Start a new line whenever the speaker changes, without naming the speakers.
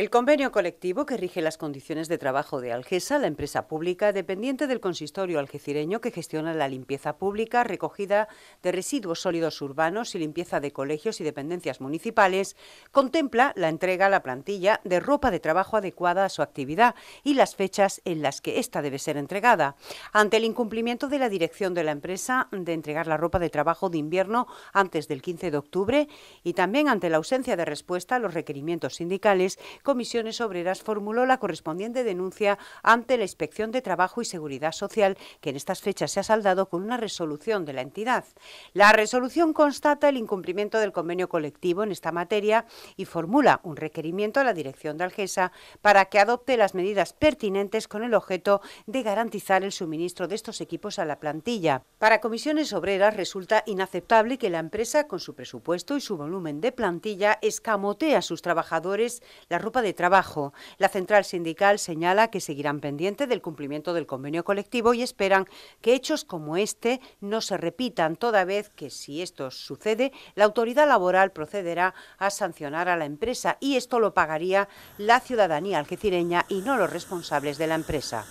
El convenio colectivo que rige las condiciones de trabajo de Algesa, la empresa pública dependiente del consistorio algecireño que gestiona la limpieza pública, recogida de residuos sólidos urbanos y limpieza de colegios y dependencias municipales, contempla la entrega a la plantilla de ropa de trabajo adecuada a su actividad y las fechas en las que ésta debe ser entregada. Ante el incumplimiento de la dirección de la empresa de entregar la ropa de trabajo de invierno antes del 15 de octubre y también ante la ausencia de respuesta a los requerimientos sindicales, Comisiones Obreras formuló la correspondiente denuncia ante la Inspección de Trabajo y Seguridad Social, que en estas fechas se ha saldado con una resolución de la entidad. La resolución constata el incumplimiento del convenio colectivo en esta materia y formula un requerimiento a la Dirección de Algesa para que adopte las medidas pertinentes con el objeto de garantizar el suministro de estos equipos a la plantilla. Para Comisiones Obreras resulta inaceptable que la empresa, con su presupuesto y su volumen de plantilla, escamotee a sus trabajadores la rupa de trabajo. La central sindical señala que seguirán pendientes del cumplimiento del convenio colectivo y esperan que hechos como este no se repitan, toda vez que si esto sucede, la autoridad laboral procederá a sancionar a la empresa y esto lo pagaría la ciudadanía algecireña y no los responsables de la empresa.